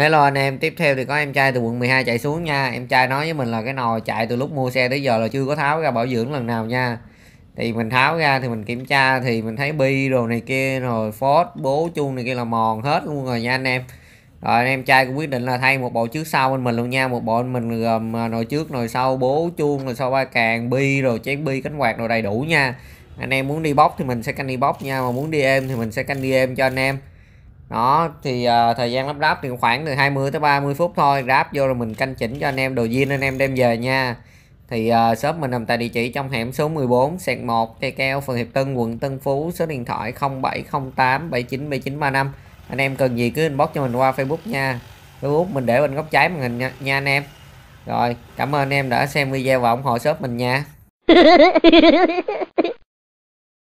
Hello anh em, tiếp theo thì có em trai từ quận 12 chạy xuống nha Em trai nói với mình là cái nồi chạy từ lúc mua xe tới giờ là chưa có tháo ra bảo dưỡng lần nào nha Thì mình tháo ra thì mình kiểm tra thì mình thấy bi rồi này kia rồi Ford bố chuông này kia là mòn hết luôn rồi nha anh em Rồi anh em trai cũng quyết định là thay một bộ trước sau bên mình luôn nha Một bộ mình gồm à, nồi trước, nồi sau, bố chuông, rồi sau ba càng, bi rồi chén bi, cánh quạt rồi đầy đủ nha Anh em muốn đi bóc thì mình sẽ canh đi bóc nha Mà muốn đi êm thì mình sẽ canh đi êm cho anh em đó thì uh, thời gian lắp ráp thì khoảng từ 20 tới 30 phút thôi ráp vô rồi mình canh chỉnh cho anh em đồ zin anh em đem về nha thì uh, shop mình nằm tại địa chỉ trong hẻm số 14 sẹt 1 cây keo phường Hiệp Tân quận Tân Phú số điện thoại 0708 79 7935 anh em cần gì cứ inbox cho mình qua Facebook nha Facebook mình để bên góc trái màn hình nha, nha anh em rồi cảm ơn anh em đã xem video và ủng hộ shop mình nha